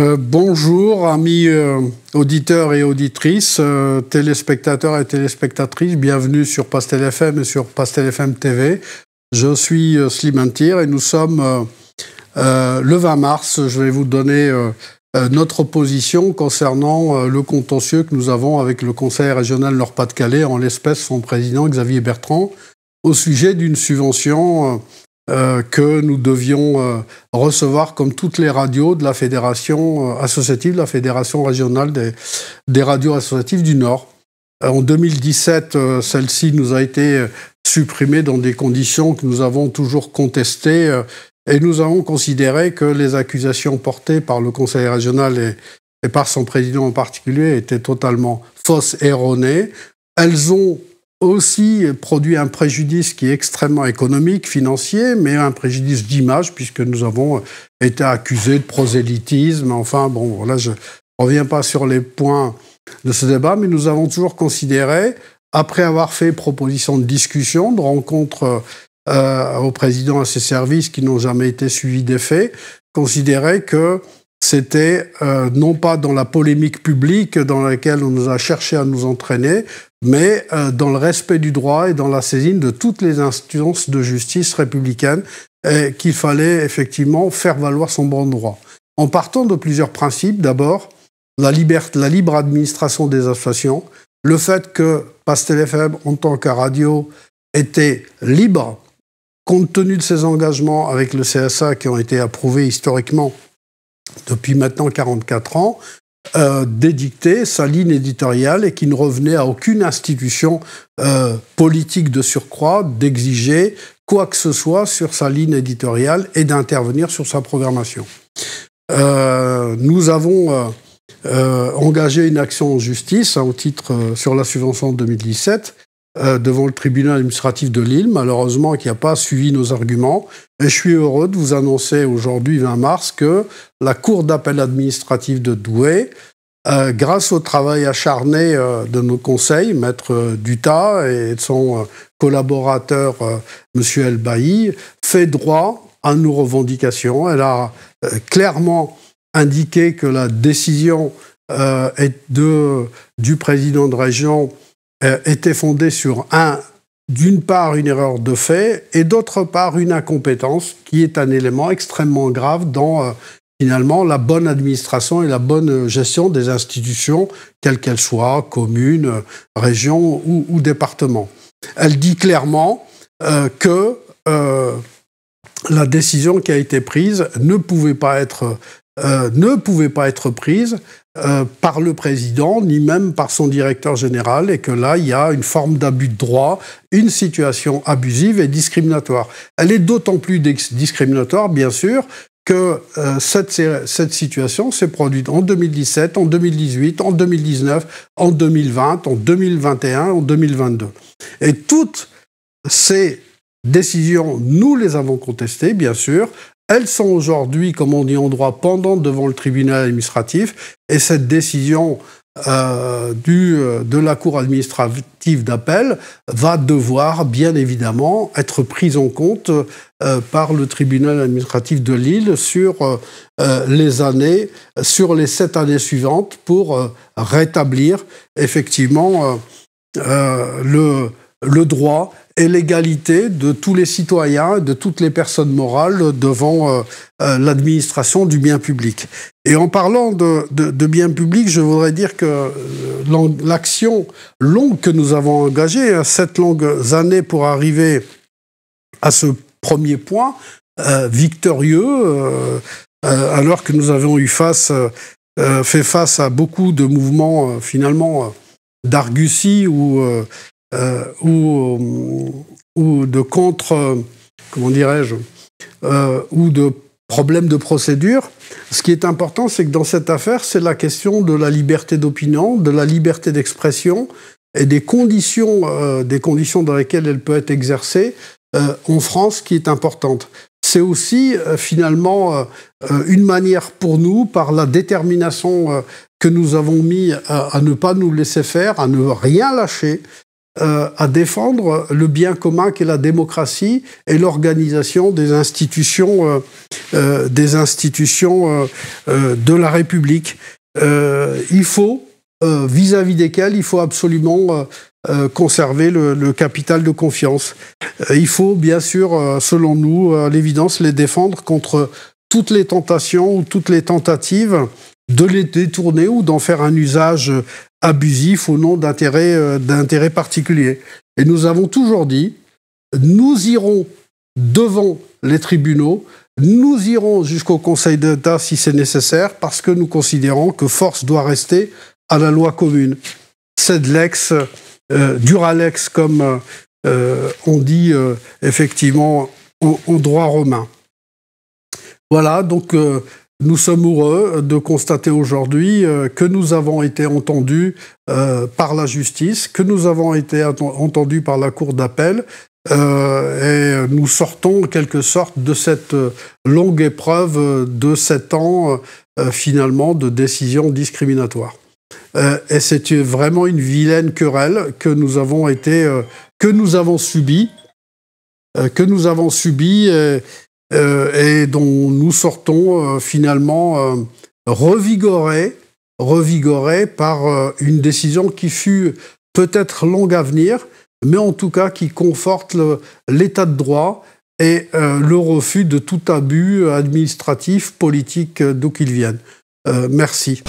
Euh, bonjour, amis euh, auditeurs et auditrices, euh, téléspectateurs et téléspectatrices, bienvenue sur Pastel FM et sur Pastel FM TV. Je suis Slimantir et nous sommes le 20 mars. Je vais vous donner notre position concernant le contentieux que nous avons avec le Conseil régional Nord-Pas-de-Calais, en l'espèce son président Xavier Bertrand, au sujet d'une subvention euh, que nous devions euh, recevoir comme toutes les radios de la fédération euh, associative, la fédération régionale des, radios associatives du Nord. En 2017, celle-ci nous a été supprimée dans des conditions que nous avons toujours contestées et nous avons considéré que les accusations portées par le Conseil régional et, et par son président en particulier étaient totalement fausses, erronées. Elles ont aussi produit un préjudice qui est extrêmement économique, financier, mais un préjudice d'image, puisque nous avons été accusés de prosélytisme. Enfin, bon, là, je ne reviens pas sur les points de ce débat, mais nous avons toujours considéré, après avoir fait proposition de discussion, de rencontre euh, au président à ses services qui n'ont jamais été suivis faits, considérer que c'était euh, non pas dans la polémique publique dans laquelle on nous a cherché à nous entraîner, mais euh, dans le respect du droit et dans la saisine de toutes les instances de justice républicaine euh, qu'il fallait effectivement faire valoir son bon droit. En partant de plusieurs principes, d'abord, la, libre administration des associations, le fait que Pastel FM, en tant que radio, était libre compte tenu de ses engagements avec le CSA qui ont été approuvés historiquement depuis maintenant 44 ans, euh, d'édicter sa ligne éditoriale et qui ne revenait à aucune institution euh, politique de surcroît d'exiger quoi que ce soit sur sa ligne éditoriale et d'intervenir sur sa programmation. Euh, nous avons engagé une action en justice hein, au titre sur la subvention de 2017 euh, devant le tribunal administratif de Lille, malheureusement, qui n'a pas suivi nos arguments. Et je suis heureux de vous annoncer aujourd'hui, 20 mars, que la Cour d'appel administrative de Douai, euh, grâce au travail acharné euh, de nos conseils, Maître Dutat et de son collaborateur, Monsieur el Elbaï, fait droit à nos revendications. Elle a clairement indiqué que la décision est de, du président de région euh, était fondée sur un d'une part une erreur de fait et d'autre part une incompétence qui est un élément extrêmement grave dans euh, finalement la bonne administration et la bonne gestion des institutions, quelles qu'elles soient, communes, régions ou, ou départements. Elle dit clairement euh, que la décision qui a été prise ne pouvait pas être euh, ne pouvait pas être prise euh, par le président, ni même par son directeur général, et que là, il y a une forme d'abus de droit, une situation abusive et discriminatoire. Elle est d'autant plus discriminatoire, bien sûr, que euh, cette, cette, situation s'est produite en 2017, en 2018, en 2019, en 2020, en 2021, en 2022. Et toutes ces décisions, nous les avons contestées, bien sûr, elles sont aujourd'hui, comme on dit en droit, pendantes devant le tribunal administratif et cette décision euh, du, euh, de la Cour administrative d'appel va devoir bien évidemment être prise en compte euh, par le tribunal administratif de Lille sur les années, sur les sept années suivantes pour rétablir effectivement le, le droit et l'égalité de tous les citoyens, de toutes les personnes morales devant euh, euh, l'administration du bien public. Et en parlant de, bien public, je voudrais dire que euh, l'action longue que nous avons engagée, sept longues années pour arriver à ce premier point, victorieux, alors que nous avons eu face, fait face à beaucoup de mouvements finalement d'argusie ou euh, ou, euh, ou de contre, euh, comment dirais-je, ou de problème de procédure. Ce qui est important, c'est que dans cette affaire, c'est la question de la liberté d'opinion, de la liberté d'expression et des conditions, des conditions dans lesquelles elle peut être exercée en France qui est importante. C'est aussi finalement une manière pour nous, par la détermination que nous avons mis à, ne pas nous laisser faire, à ne rien lâcher, euh, à défendre le bien commun qu'est la démocratie et l'organisation des institutions, euh, euh, des institutions de la République. il faut, vis-à-vis desquelles, il faut absolument conserver le, le, capital de confiance. il faut, bien sûr, selon nous, l'évidence, les défendre contre toutes les tentations ou toutes les tentatives de les détourner ou d'en faire un usage euh, abusif au nom euh, d'intérêts particuliers. Et nous avons toujours dit, nous irons devant les tribunaux, nous irons jusqu'au Conseil d'État si c'est nécessaire, parce que nous considérons que force doit rester à la loi commune. C'est de l'ex, euh, dura lex, comme on dit effectivement en, droit romain. Voilà, donc nous sommes heureux de constater aujourd'hui euh, que nous avons été entendus euh, par la justice, que nous avons été entendus par la Cour d'appel, euh, et nous sortons en quelque sorte de cette longue épreuve de sept ans, finalement, de décisions discriminatoires. et c'est vraiment une vilaine querelle que nous avons été, que nous avons subie, que nous avons subi. Euh, et dont nous sortons euh, finalement euh, revigorés, par une décision qui fut peut-être longue à venir, mais en tout cas qui conforte l'état de droit et le refus de tout abus administratif, politique, d'où qu'il vienne. merci.